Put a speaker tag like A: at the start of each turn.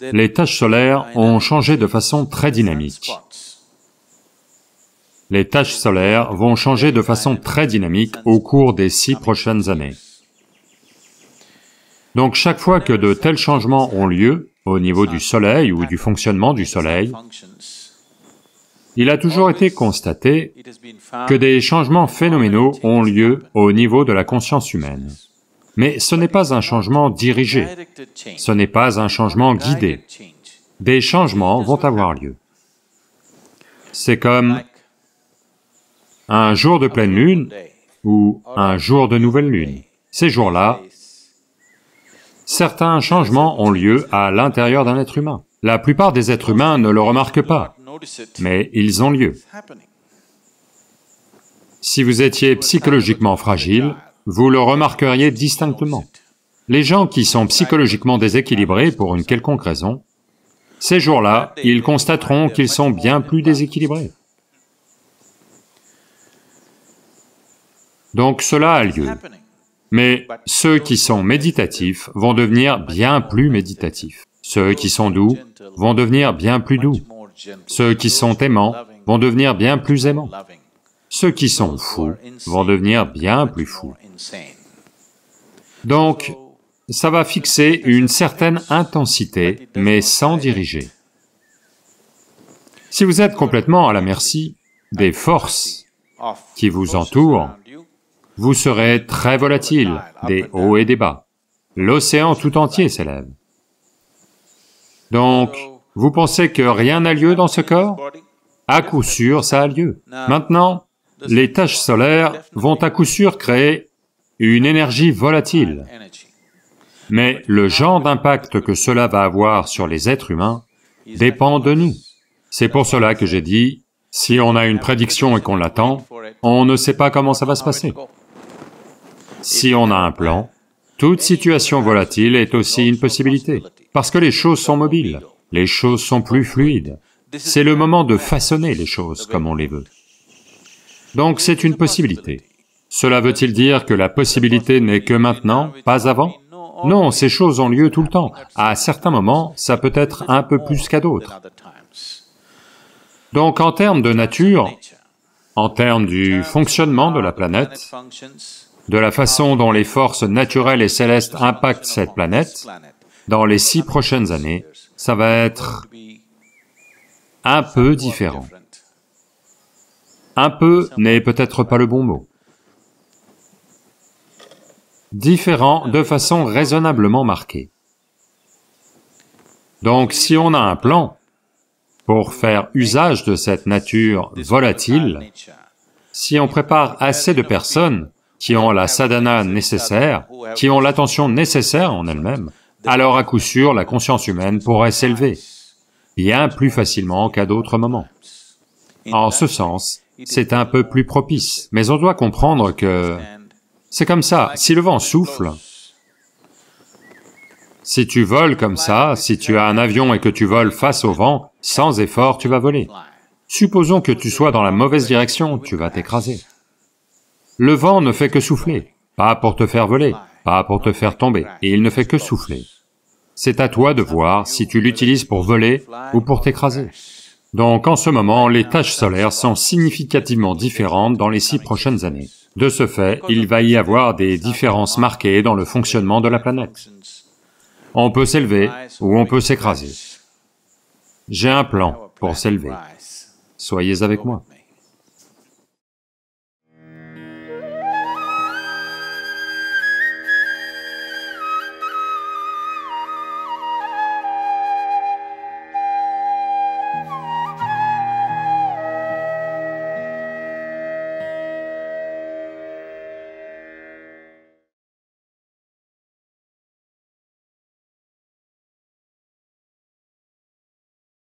A: les taches solaires ont changé de façon très dynamique. Les taches solaires vont changer de façon très dynamique au cours des six prochaines années. Donc chaque fois que de tels changements ont lieu, au niveau du Soleil ou du fonctionnement du Soleil, il a toujours été constaté que des changements phénoménaux ont lieu au niveau de la conscience humaine. Mais ce n'est pas un changement dirigé, ce n'est pas un changement guidé. Des changements vont avoir lieu. C'est comme un jour de pleine lune ou un jour de nouvelle lune. Ces jours-là, certains changements ont lieu à l'intérieur d'un être humain. La plupart des êtres humains ne le remarquent pas, mais ils ont lieu. Si vous étiez psychologiquement fragile, vous le remarqueriez distinctement. Les gens qui sont psychologiquement déséquilibrés pour une quelconque raison, ces jours-là, ils constateront qu'ils sont bien plus déséquilibrés. Donc cela a lieu. Mais ceux qui sont méditatifs vont devenir bien plus méditatifs. Ceux qui sont doux vont devenir bien plus doux. Ceux qui sont aimants vont devenir bien plus aimants. Ceux qui sont fous vont devenir bien plus fous. Donc, ça va fixer une certaine intensité, mais sans diriger. Si vous êtes complètement à la merci des forces qui vous entourent, vous serez très volatile, des hauts et des bas. L'océan tout entier s'élève. Donc, vous pensez que rien n'a lieu dans ce corps À coup sûr, ça a lieu. Maintenant, les taches solaires vont à coup sûr créer une énergie volatile. Mais le genre d'impact que cela va avoir sur les êtres humains dépend de nous. C'est pour cela que j'ai dit, si on a une prédiction et qu'on l'attend, on ne sait pas comment ça va se passer. Si on a un plan, toute situation volatile est aussi une possibilité, parce que les choses sont mobiles, les choses sont plus fluides. C'est le moment de façonner les choses comme on les veut. Donc c'est une possibilité. Cela veut-il dire que la possibilité n'est que maintenant, pas avant Non, ces choses ont lieu tout le temps. À certains moments, ça peut être un peu plus qu'à d'autres. Donc en termes de nature, en termes du fonctionnement de la planète, de la façon dont les forces naturelles et célestes impactent cette planète, dans les six prochaines années, ça va être un peu différent. Un peu n'est peut-être pas le bon mot. Différent de façon raisonnablement marquée. Donc si on a un plan pour faire usage de cette nature volatile, si on prépare assez de personnes qui ont la sadhana nécessaire, qui ont l'attention nécessaire en elles-mêmes, alors à coup sûr la conscience humaine pourrait s'élever, bien plus facilement qu'à d'autres moments. En ce sens, c'est un peu plus propice. Mais on doit comprendre que c'est comme ça, si le vent souffle, si tu voles comme ça, si tu as un avion et que tu voles face au vent, sans effort, tu vas voler. Supposons que tu sois dans la mauvaise direction, tu vas t'écraser. Le vent ne fait que souffler, pas pour te faire voler, pas pour te faire tomber, et il ne fait que souffler. C'est à toi de voir si tu l'utilises pour voler ou pour t'écraser. Donc en ce moment, les tâches solaires sont significativement différentes dans les six prochaines années. De ce fait, il va y avoir des différences marquées dans le fonctionnement de la planète. On peut s'élever ou on peut s'écraser. J'ai un plan pour s'élever. Soyez avec moi.